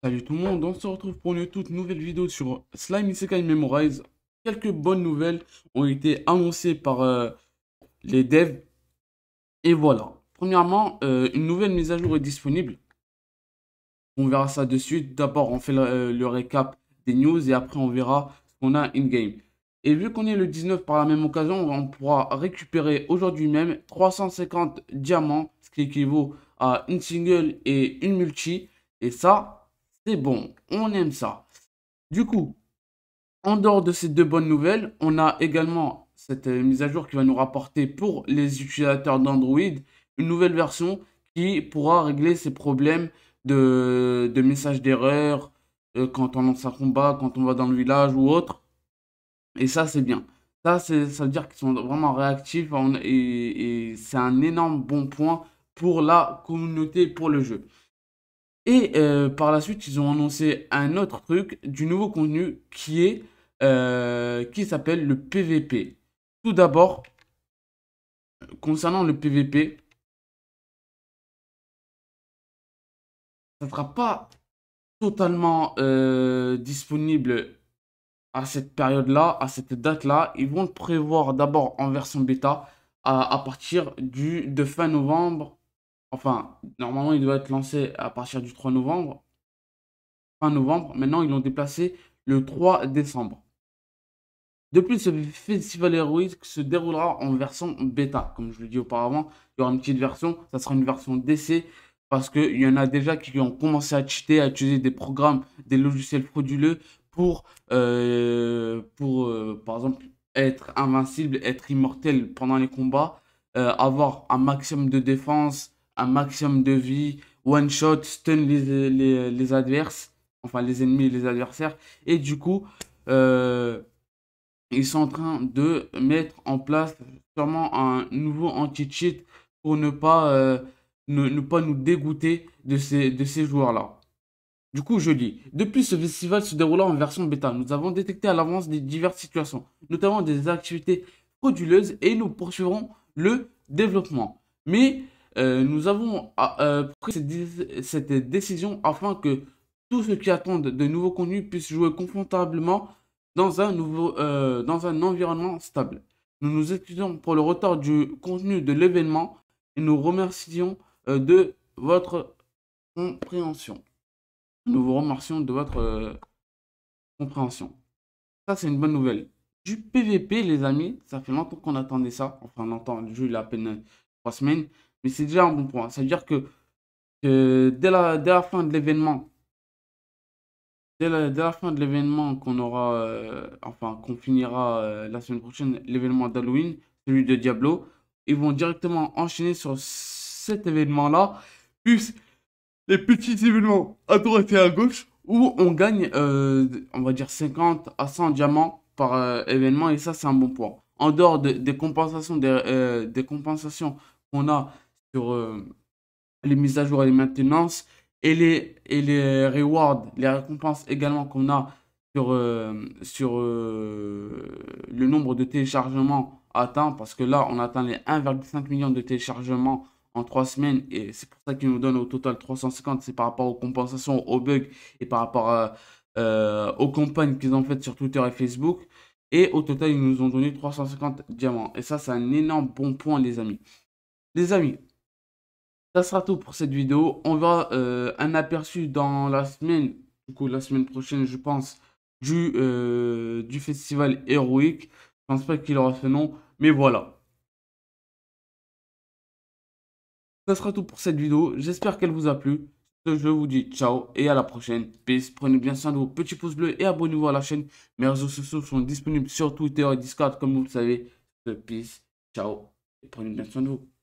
Salut tout le monde, on se retrouve pour une toute nouvelle vidéo sur Slime Isekai Memorize. Quelques bonnes nouvelles ont été annoncées par euh, les devs. Et voilà. Premièrement, euh, une nouvelle mise à jour est disponible. On verra ça de suite. D'abord, on fait euh, le, récap des news et après, on verra ce qu'on a in-game. Et vu qu'on est le 19 par la même occasion, on pourra récupérer aujourd'hui même 350 diamants, ce qui équivaut à une single et une multi. Et ça, bon, on aime ça. Du coup, en dehors de ces deux bonnes nouvelles, on a également cette euh, mise à jour qui va nous rapporter pour les utilisateurs d'Android une nouvelle version qui pourra régler ces problèmes de, messages d'erreur euh, quand on lance un combat, quand on va dans le village ou autre. Et ça, c'est bien. Ça, ça veut dire qu'ils sont vraiment réactifs et c'est un énorme bon point pour la communauté, pour le jeu. Et euh, par la suite, ils ont annoncé un autre truc, du nouveau contenu qui est euh, qui s'appelle le PVP. Tout d'abord, concernant le PVP, ça ne sera pas totalement euh, disponible à cette période-là, à cette date-là. Ils vont le prévoir d'abord en version bêta à, partir du, de fin novembre Enfin, normalement, il doit être lancé à partir du 3 novembre. Fin novembre. Maintenant, ils l'ont déplacé le 3 décembre. De plus, ce festival héroïque se déroulera en version bêta. Comme je l'ai dit auparavant, il y aura une petite version. Ça sera une version d'essai. Parce qu'il y en a déjà qui ont commencé à cheater, à utiliser des programmes, des logiciels frauduleux pour, euh, pour euh, par exemple, être invincible, être immortel pendant les combats, euh, avoir un maximum de défense, un maximum de vie, one shot, stun les, les, adverses, enfin les ennemis et les adversaires. Et du coup, euh, ils sont en train de mettre en place sûrement un nouveau anti-cheat pour ne pas, euh, ne, pas nous dégoûter de ces, de ces joueurs-là. Du coup, je dis, depuis ce festival se déroulant en version bêta, nous avons détecté à l'avance des diverses situations, notamment des activités frauduleuses, et nous poursuivrons le développement. Mais euh, nous avons ah, euh, pris cette, décision afin que tous ceux qui attendent de nouveaux contenus puissent jouer confortablement dans un, nouveau, euh, dans un environnement stable. Nous nous excusons pour le retard du contenu de l'événement et nous remercions de votre compréhension. Nous vous remercions de votre compréhension. Ça, c'est une bonne nouvelle. Du PVP, les amis, ça fait longtemps qu'on attendait ça. Enfin, longtemps, le jeu, il a peine semaine Mais c'est déjà un bon point. c'est à dire que, dès, la, dès la fin de l'événement, dès la, dès la, fin de l'événement qu'on aura, euh, enfin, qu'on finira euh, la semaine prochaine, l'événement d'Halloween, celui de Diablo, ils vont directement enchaîner sur cet événement-là, plus les petits événements à droite et à gauche, où on gagne, euh, on va dire, 50 à 100 diamants par événement, et ça, c'est un bon point. En dehors des compensations, des, des compensations qu'on a sur euh, les mises à jour et les maintenances et les, et les rewards, les récompenses également qu'on a sur, euh, sur euh, le nombre de téléchargements atteints parce que là on atteint les 1,5 million de téléchargements en 3 semaines et c'est pour ça qu'ils nous donnent au total 350 c'est par rapport aux compensations aux bugs et par rapport aux campagnes qu'ils ont faites sur Twitter et Facebook et au total ils nous ont donné 350 diamants et ça c'est un énorme bon point les amis les amis, ça sera tout pour cette vidéo. On va euh, un aperçu dans la semaine, du coup la semaine prochaine je pense, du, euh, du festival héroïque. Je pense pas qu'il aura ce nom, mais voilà. Ça sera tout pour cette vidéo. J'espère qu'elle vous a plu. Je vous dis ciao et à la prochaine. Peace. Prenez bien soin de vos petits pouces bleus et abonnez-vous à la chaîne. Mes réseaux sociaux sont disponibles sur Twitter et Discord comme vous le savez. Peace. Ciao. Et prenez bien soin de vous.